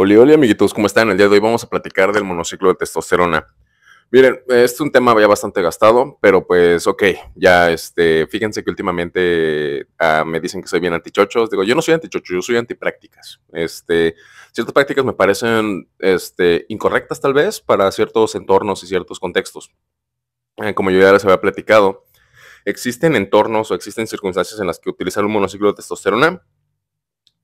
Oli, oli, amiguitos, ¿cómo están? El día de hoy vamos a platicar del monociclo de testosterona. Miren, es un tema ya bastante gastado, pero pues ok, ya este, fíjense que últimamente ah, me dicen que soy bien antichochos. Digo, yo no soy antichocho, yo soy antiprácticas. Este, ciertas prácticas me parecen este, incorrectas tal vez para ciertos entornos y ciertos contextos. Eh, como yo ya les había platicado, existen entornos o existen circunstancias en las que utilizar un monociclo de testosterona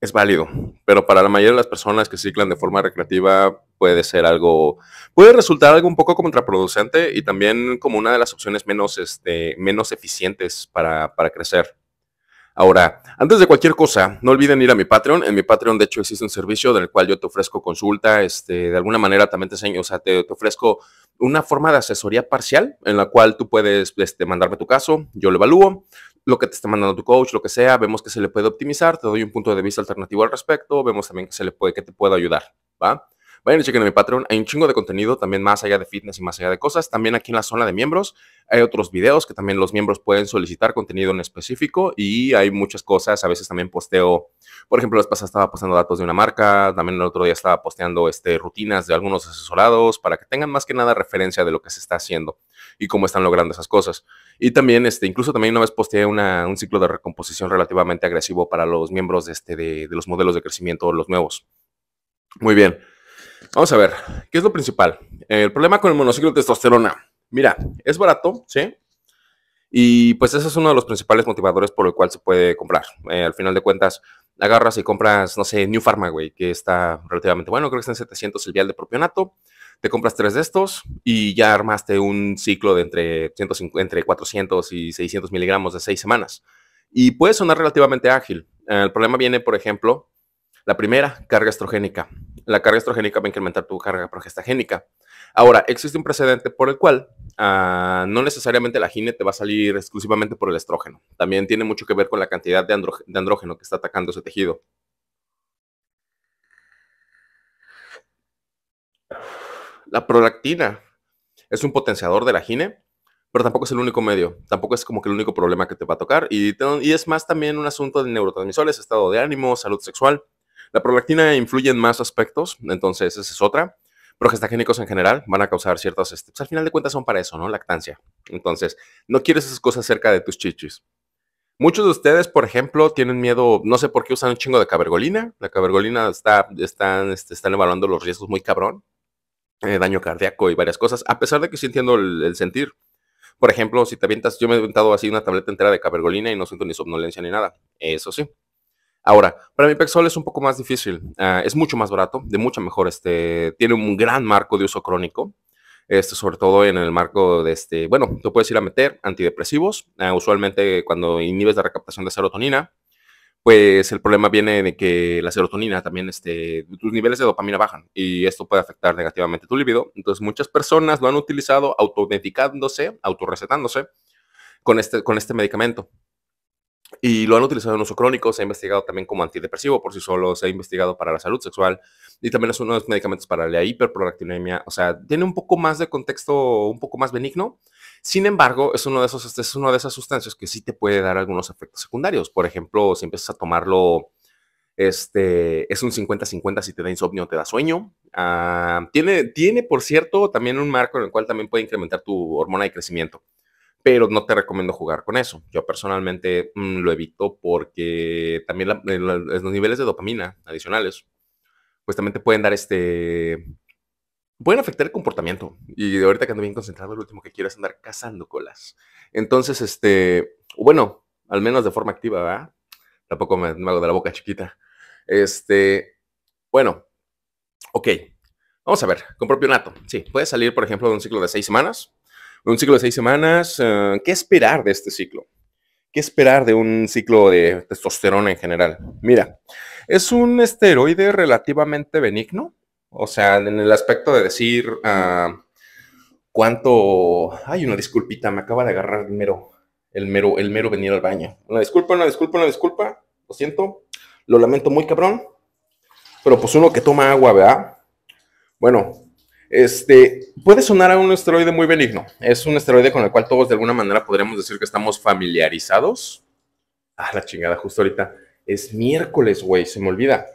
es válido, pero para la mayoría de las personas que ciclan de forma recreativa puede ser algo, puede resultar algo un poco contraproducente y también como una de las opciones menos, este, menos eficientes para, para crecer. Ahora, antes de cualquier cosa, no olviden ir a mi Patreon. En mi Patreon, de hecho, existe un servicio del cual yo te ofrezco consulta. Este, de alguna manera también te enseño, o sea, te, te ofrezco una forma de asesoría parcial en la cual tú puedes este, mandarme tu caso, yo lo evalúo, lo que te está mandando tu coach, lo que sea, vemos que se le puede optimizar, te doy un punto de vista alternativo al respecto, vemos también que se le puede, que te pueda ayudar, ¿va? Vayan y chequen en mi Patreon. Hay un chingo de contenido también más allá de fitness y más allá de cosas. También aquí en la zona de miembros hay otros videos que también los miembros pueden solicitar contenido en específico y hay muchas cosas. A veces también posteo, por ejemplo, las pasadas estaba posteando datos de una marca. También el otro día estaba posteando este, rutinas de algunos asesorados para que tengan más que nada referencia de lo que se está haciendo y cómo están logrando esas cosas. Y también, este, incluso también una vez posteé un ciclo de recomposición relativamente agresivo para los miembros este, de, de los modelos de crecimiento, los nuevos. Muy bien. Vamos a ver, ¿qué es lo principal? El problema con el monociclo de testosterona. Mira, es barato, ¿sí? Y pues ese es uno de los principales motivadores por el cual se puede comprar. Eh, al final de cuentas, agarras y compras, no sé, New Pharma, güey, que está relativamente bueno, creo que está en 700 el vial de propionato. Te compras tres de estos y ya armaste un ciclo de entre, 150, entre 400 y 600 miligramos de seis semanas. Y puede sonar relativamente ágil. Eh, el problema viene, por ejemplo, la primera, carga estrogénica la carga estrogénica va a incrementar tu carga progestagénica. Ahora, existe un precedente por el cual ah, no necesariamente la gine te va a salir exclusivamente por el estrógeno. También tiene mucho que ver con la cantidad de, de andrógeno que está atacando ese tejido. La prolactina es un potenciador de la gine, pero tampoco es el único medio, tampoco es como que el único problema que te va a tocar. y es más también un asunto de neurotransmisores, estado de ánimo, salud sexual. La prolactina influye en más aspectos, entonces esa es otra. Progestagénicos en general van a causar ciertas, este, pues, al final de cuentas son para eso, ¿no? Lactancia. Entonces, no quieres esas cosas cerca de tus chichis. Muchos de ustedes, por ejemplo, tienen miedo, no sé por qué usan un chingo de cabergolina. La cabergolina está, están, este, están evaluando los riesgos muy cabrón, eh, daño cardíaco y varias cosas, a pesar de que sí entiendo el, sentir. Por ejemplo, si te avientas, yo me he aventado así una tableta entera de cabergolina y no siento ni somnolencia ni nada. Eso sí. Ahora, para mi Pexol es un poco más difícil, ah, es mucho más barato, de mucha mejor, este, tiene un gran marco de uso crónico, este, sobre todo en el marco de este, bueno, tú puedes ir a meter antidepresivos, ah, usualmente cuando inhibes la recaptación de serotonina, pues el problema viene de que la serotonina también, este, tus niveles de dopamina bajan y esto puede afectar negativamente tu libido. Entonces muchas personas lo han utilizado automedicándose, autorrecetándose con este, con este medicamento y lo han utilizado en uso crónico, se ha investigado también como antidepresivo por sí solo, se ha investigado para la salud sexual y también es uno de los medicamentos para la hiperprolactinemia, o sea, tiene un poco más de contexto, un poco más benigno. Sin embargo, es, uno de esos, este, es una de esas sustancias que sí te puede dar algunos efectos secundarios. Por ejemplo, si empiezas a tomarlo, este, es un 50-50 si te da insomnio o te da sueño. Ah, tiene, tiene, por cierto, también un marco en el cual también puede incrementar tu hormona de crecimiento pero no te recomiendo jugar con eso. Yo personalmente mm, lo evito porque también eh, los niveles de dopamina adicionales, pues pueden dar este... Pueden afectar el comportamiento. Y de ahorita que ando bien concentrado, lo último que quiero es andar cazando colas. Entonces, este, bueno, al menos de forma activa, ¿verdad? Tampoco me, me hago de la boca chiquita. Este, bueno, ok. Vamos a ver, con propionato. Sí, puede salir, por ejemplo, de un ciclo de seis semanas un ciclo de seis semanas. Eh, ¿Qué esperar de este ciclo? ¿Qué esperar de un ciclo de testosterona en general? Mira, es un esteroide relativamente benigno, o sea, en el aspecto de decir ah, cuánto... Ay, una disculpita, me acaba de agarrar el mero, el mero, el mero venir al baño. Una disculpa, una disculpa, una disculpa, lo siento, lo lamento muy cabrón, pero pues uno que toma agua, ¿verdad? Bueno, este, puede sonar a un asteroide muy benigno. Es un asteroide con el cual todos de alguna manera podríamos decir que estamos familiarizados. Ah, la chingada, justo ahorita. Es miércoles, güey, se me olvida.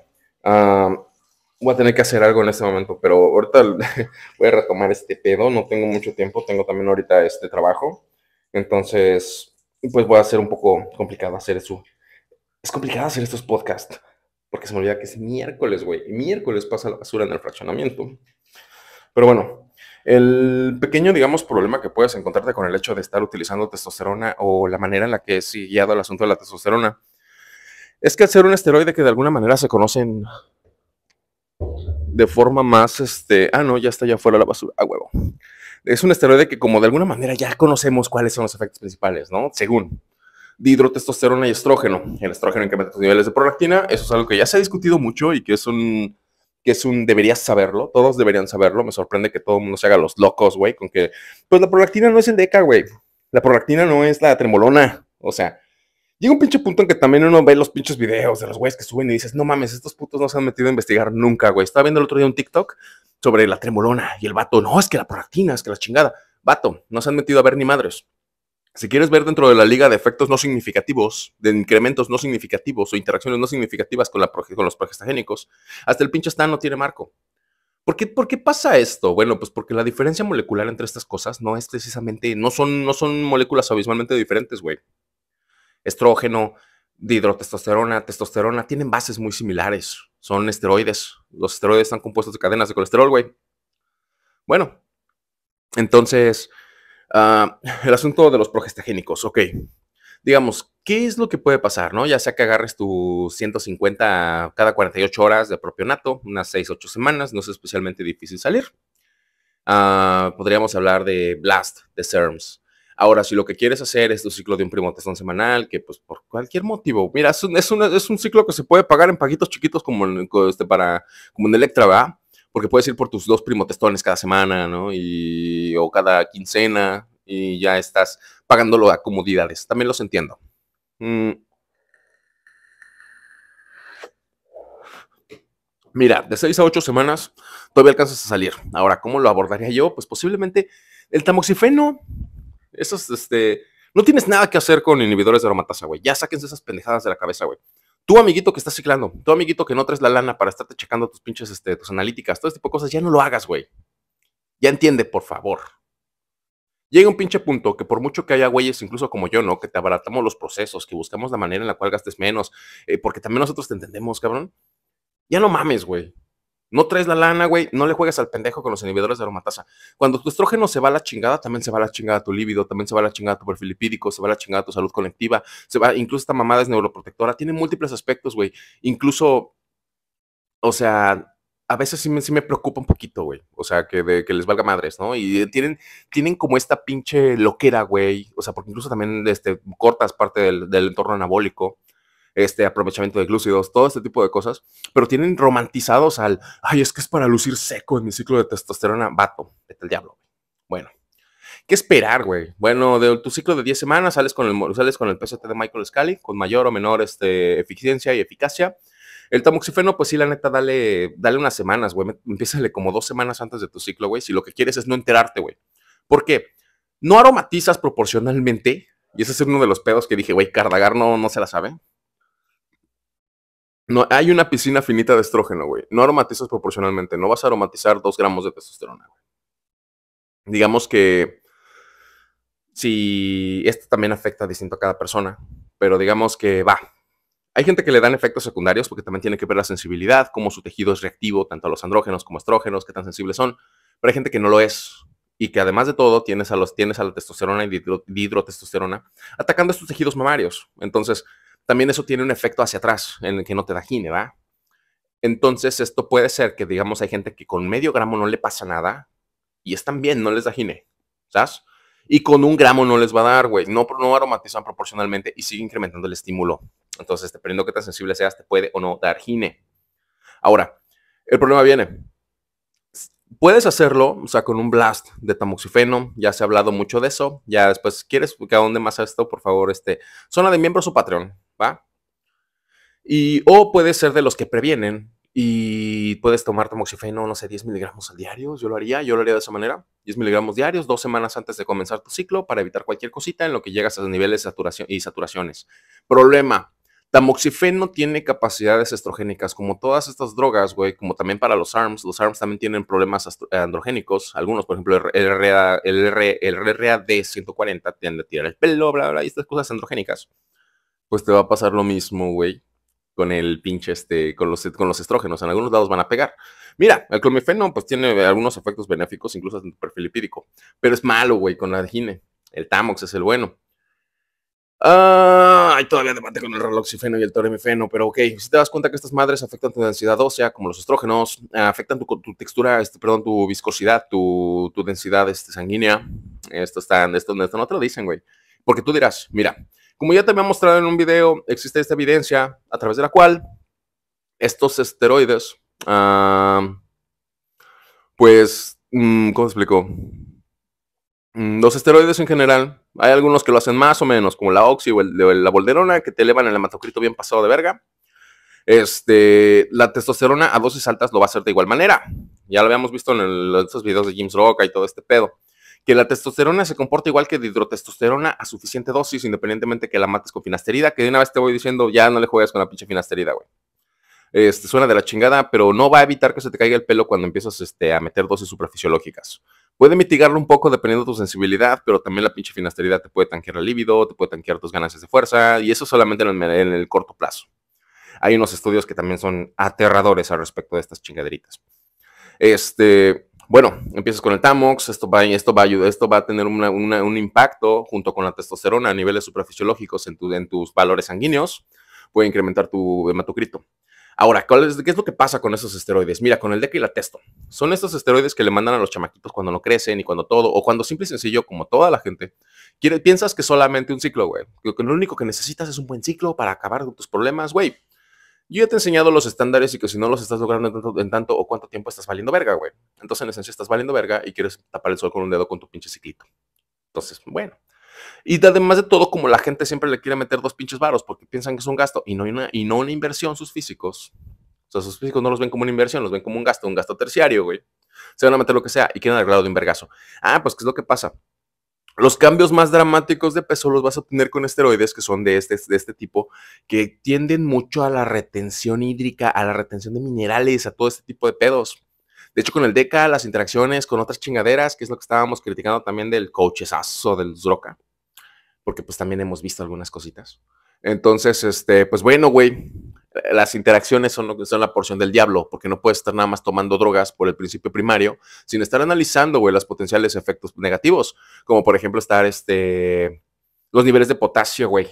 Ah, voy a tener que hacer algo en este momento, pero ahorita voy a retomar este pedo. No tengo mucho tiempo, tengo también ahorita este trabajo. Entonces, pues voy a ser un poco complicado hacer eso. Es complicado hacer estos podcasts, porque se me olvida que es miércoles, güey. miércoles pasa la basura en el fraccionamiento. Pero bueno, el pequeño, digamos, problema que puedes encontrarte con el hecho de estar utilizando testosterona o la manera en la que es guiado el asunto de la testosterona es que al ser un esteroide que de alguna manera se conocen de forma más, este, ah, no, ya está ya fuera la basura, a ah, huevo. Es un esteroide que como de alguna manera ya conocemos cuáles son los efectos principales, ¿no? Según dihidrotestosterona y estrógeno. El estrógeno incrementa los niveles de prolactina, eso es algo que ya se ha discutido mucho y que es un que es un deberías saberlo, todos deberían saberlo, me sorprende que todo el mundo se haga los locos, güey, con que, pues la prolactina no es el DECA, güey, la prolactina no es la tremolona, o sea, llega un pinche punto en que también uno ve los pinches videos de los güeyes que suben y dices, no mames, estos putos no se han metido a investigar nunca, güey, estaba viendo el otro día un TikTok sobre la tremolona y el vato, no, es que la prolactina, es que la chingada, vato, no se han metido a ver ni madres, si quieres ver dentro de la liga de efectos no significativos, de incrementos no significativos o interacciones no significativas con, la, los progestagénicos, hasta el pinche está no tiene marco. ¿Por qué, ¿Por qué, pasa esto? Bueno, pues porque la diferencia molecular entre estas cosas no es precisamente, no son, no son moléculas abismalmente diferentes, güey. Estrógeno, dihidrotestosterona, testosterona, tienen bases muy similares. Son esteroides. Los esteroides están compuestos de cadenas de colesterol, güey. Bueno, entonces, Ah, el asunto de los progestagénicos, ok. Digamos, ¿qué es lo que puede pasar, no? Ya sea que agarres tu 150 cada 48 horas de propionato, unas 6, 8 semanas, no es especialmente difícil salir. Ah, podríamos hablar de Blast, de SERMs. Ahora, si lo que quieres hacer es tu ciclo de un primotestón semanal, que pues por cualquier motivo, mira, es un, es, un, ciclo que se puede pagar en paguitos chiquitos como, este, para, como en Electra, ¿verdad? porque puedes ir por tus dos primotestones cada semana, ¿no? Y, o cada quincena y ya estás pagándolo a comodidades. También los entiendo. Mm. Mira, de seis a ocho semanas todavía alcanzas a salir. Ahora, ¿cómo lo abordaría yo? Pues posiblemente el tamoxifeno. es, este. No tienes nada que hacer con inhibidores de aromatasa, güey. Ya sáquense esas pendejadas de la cabeza, güey. Tú, amiguito que estás ciclando, tú, amiguito que no traes la lana para estarte checando tus pinches, este, tus analíticas, todo este tipo de cosas, ya no lo hagas, güey. Ya entiende, por favor. Llega un pinche punto que por mucho que haya güeyes, incluso como yo, ¿no? Que te abaratamos los procesos, que buscamos la manera en la cual gastes menos, eh, porque también nosotros te entendemos, cabrón. Ya no mames, güey. No traes la lana, güey, no le juegues al pendejo con los inhibidores de aromatasa. Cuando tu estrógeno se va a la chingada, también se va a la chingada tu líbido, también se va a la chingada tu perfil lipídico, se va a la chingada tu salud colectiva, se va, incluso esta mamada es neuroprotectora, tiene múltiples aspectos, güey. Incluso, o sea, a veces sí me, preocupa un poquito, güey. O sea, que, de, que les valga madres, ¿no? Y tienen, tienen como esta pinche loquera, güey. O sea, porque incluso también este, cortas parte del, del entorno anabólico este aprovechamiento de glúcidos, todo este tipo de cosas, pero tienen romantizados al, ay, es que es para lucir seco en mi ciclo de testosterona, vato, vete al diablo. Bueno, ¿qué esperar, güey? Bueno, de tu ciclo de 10 semanas sales con el, sales con el PST de Michael Scully, con mayor o menor este, eficiencia y eficacia. El tamoxifeno, pues sí, la neta, dale, dale unas semanas, güey. Empiézale como dos semanas antes de tu ciclo, güey, si lo que quieres es no enterarte, güey. Porque No aromatizas proporcionalmente, y ese es uno de los pedos que dije, güey, Cardagar no, no se la sabe. No, hay una piscina finita de estrógeno, güey. No aromatizas proporcionalmente. No vas a aromatizar dos gramos de testosterona, Digamos que si esto también afecta distinto a cada persona, pero digamos que va. Hay gente que le dan efectos secundarios porque también tiene que ver la sensibilidad, cómo su tejido es reactivo, tanto a los andrógenos como a estrógenos, qué tan sensibles son. Pero hay gente que no lo es y que además de todo tienes a, los, tienes a la testosterona y dihidrotestosterona atacando estos tejidos mamarios. Entonces, también eso tiene un efecto hacia atrás en el que no te da gine, ¿verdad? Entonces, esto puede ser que, digamos, hay gente que con medio gramo no le pasa nada y están bien, no les da gine, ¿sabes? Y con un gramo no les va a dar, güey. No, no aromatizan proporcionalmente y sigue incrementando el estímulo. Entonces, dependiendo de qué tan sensible seas, te puede o no dar gine. Ahora, el problema viene. Puedes hacerlo, o sea, con un blast de tamoxifeno, ya se ha hablado mucho de eso, ya después, ¿quieres que dónde más esto? Por favor, este, zona de miembros o Patreon, y, o puede ser de los que previenen y puedes tomar tamoxifeno, no sé, 10 miligramos al diario, yo lo haría, yo lo haría de esa manera, 10 miligramos diarios, dos semanas antes de comenzar tu ciclo para evitar cualquier cosita en lo que llegas a los niveles de saturación y saturaciones. Problema, Tamoxifeno tiene capacidades estrogénicas, como todas estas drogas, güey, como también para los ARMS. Los ARMS también tienen problemas androgénicos. Algunos, por ejemplo, el, RRAD 140 tiende a tirar el pelo, bla, bla, y estas cosas androgénicas pues te va a pasar lo mismo, güey, con el pinche, este, con los, con los estrógenos. En algunos lados van a pegar. Mira, el clomifeno, pues tiene algunos efectos benéficos, incluso en tu perfil lipídico, pero es malo, güey, con la gine. El Tamox es el bueno. Ah, hay todavía debate con el raloxifeno y el toremifeno, pero ok, si te das cuenta que estas madres afectan tu densidad ósea, como los estrógenos, afectan tu, textura, este, perdón, tu viscosidad, tu, tu densidad este, sanguínea, esto está, esto, esto no te lo dicen, güey. Porque tú dirás, mira, como ya te había mostrado en un video, existe esta evidencia a través de la cual estos esteroides, pues, mm, ¿cómo se explicó? Mm, los esteroides en general, hay algunos que lo hacen más o menos, como la oxi o, la bolderona, que te elevan el hematocrito bien pasado de verga. Este, la testosterona a dosis altas lo va a hacer de igual manera. Ya lo habíamos visto en, los estos videos de James Rock y todo este pedo que la testosterona se comporta igual que de hidrotestosterona a suficiente dosis, independientemente que la mates con finasterida, que de una vez te voy diciendo, ya no le juegues con la pinche finasterida, güey. Este, suena de la chingada, pero no va a evitar que se te caiga el pelo cuando empiezas este, a meter dosis superfisiológicas. Puede mitigarlo un poco dependiendo de tu sensibilidad, pero también la pinche finasterida te puede tanquear el líbido, te puede tanquear tus ganancias de fuerza, y eso solamente en el, en el corto plazo. Hay unos estudios que también son aterradores al respecto de estas chingaderitas. Este, bueno, empiezas con el Tamox, esto va, esto va, esto va a tener un impacto junto con la testosterona a niveles suprafisiológicos en, en tus valores sanguíneos, puede incrementar tu hematocrito. Ahora, ¿qué es lo que pasa con esos esteroides? Mira, con el DECA y la testo. Son estos esteroides que le mandan a los chamaquitos cuando no crecen y cuando todo, o cuando simple y sencillo, como toda la gente, piensas que solamente un ciclo, güey. Que lo único que necesitas es un buen ciclo para acabar con tus problemas, güey. Yo ya te he enseñado los estándares y que si no los estás logrando en tanto, o cuánto tiempo estás valiendo verga, güey. Entonces, en esencia, estás valiendo verga y quieres tapar el sol con un dedo con tu pinche ciclito. Entonces, bueno. Y además de todo, como la gente siempre le quiere meter dos pinches varos porque piensan que es un gasto y no, una, y no una inversión, sus físicos. O sea, sus físicos no los ven como una inversión, los ven como un gasto, un gasto terciario, güey. Se van a meter lo que sea y quieren arreglarlo de un vergazo. Ah, pues, ¿qué es lo que pasa? Los cambios más dramáticos de peso los vas a tener con esteroides que son de este, de este tipo, que tienden mucho a la retención hídrica, a la retención de minerales, a todo este tipo de pedos. De hecho, con el DECA, las interacciones con otras chingaderas, que es lo que estábamos criticando también del coachesazo del Zroca, porque pues también hemos visto algunas cositas. Entonces, este, pues bueno, güey, las interacciones son, lo que son la porción del diablo, porque no puedes estar nada más tomando drogas por el principio primario sin estar analizando, güey, los potenciales efectos negativos, como por ejemplo estar, este, los niveles de potasio, güey,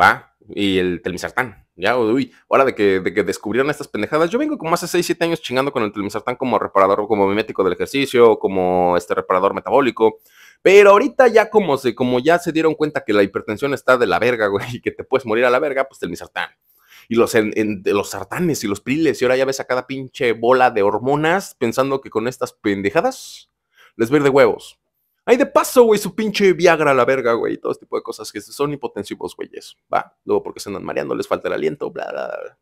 ¿va? Y el telmisartán, ya, uy, ahora de que, de que descubrieron estas pendejadas, yo vengo como hace 6, 7 años chingando con el telmisartán como reparador, como mimético del ejercicio, como este reparador metabólico, pero ahorita ya como, se, como ya se dieron cuenta que la hipertensión está de la verga, güey, y que te puedes morir a la verga, pues telmisartán y los, en, los sartanes y los priles, y ahora ya ves a cada pinche bola de hormonas pensando que con estas pendejadas les verde huevos. ay de paso, güey, su pinche Viagra a la verga, güey, y todo este tipo de cosas que son hipotensivos, güeyes. Va, luego porque se andan mareando, les falta el aliento, bla, bla, bla.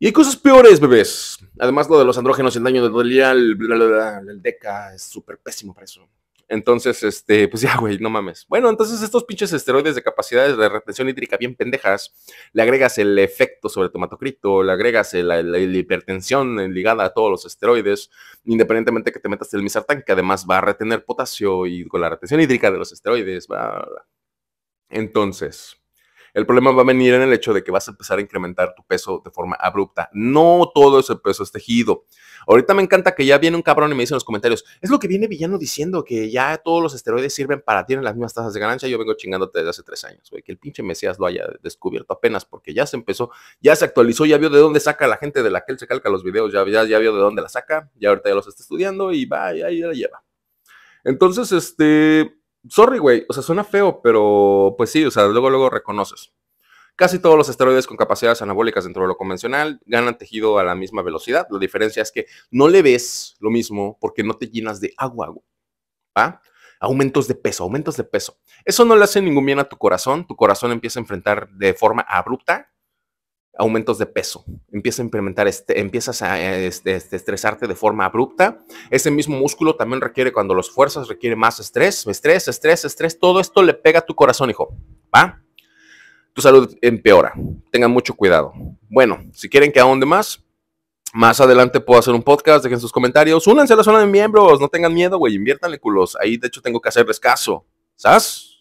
Y hay cosas peores, bebés. Además, lo de los andrógenos y el daño de el DECA es súper pésimo para eso. Entonces, este, pues ya, güey, no mames. Bueno, entonces estos pinches esteroides de capacidades de retención hídrica bien pendejas, le agregas el efecto sobre tomatocrito, le agregas la, hipertensión ligada a todos los esteroides, independientemente que te metas el misartán, que además va a retener potasio y con la retención hídrica de los esteroides, va. Entonces, el problema va a venir en el hecho de que vas a empezar a incrementar tu peso de forma abrupta. No todo ese peso es tejido. Ahorita me encanta que ya viene un cabrón y me dice en los comentarios, es lo que viene Villano diciendo, que ya todos los esteroides sirven para ti, tienen las mismas tasas de ganancia. Yo vengo chingándote desde hace tres años, güey, que el pinche Mesías lo haya descubierto apenas, porque ya se empezó, ya se actualizó, ya vio de dónde saca la gente de la que él se calca los videos, ya, ya, ya vio de dónde la saca, ya ahorita ya los está estudiando y va, y ahí la lleva. Entonces, este, sorry, güey, o sea, suena feo, pero pues sí, o sea, luego, luego reconoces. Casi todos los esteroides con capacidades anabólicas dentro de lo convencional ganan tejido a la misma velocidad. La diferencia es que no le ves lo mismo porque no te llenas de agua, ¿Ah? Aumentos de peso, aumentos de peso. Eso no le hace ningún bien a tu corazón. Tu corazón empieza a enfrentar de forma abrupta aumentos de peso, empieza a implementar, este, empiezas a eh, este, este, estresarte de forma abrupta. Ese mismo músculo también requiere, cuando los fuerzas, requiere más estrés, estrés, estrés, estrés. Todo esto le pega a tu corazón, hijo. ¿Va? Tu salud empeora. Tengan mucho cuidado. Bueno, si quieren que ahonde más, más adelante puedo hacer un podcast, dejen sus comentarios, únanse a la zona de miembros, no tengan miedo, güey, inviértanle culos. Ahí, de hecho, tengo que hacerles caso. ¿Sabes?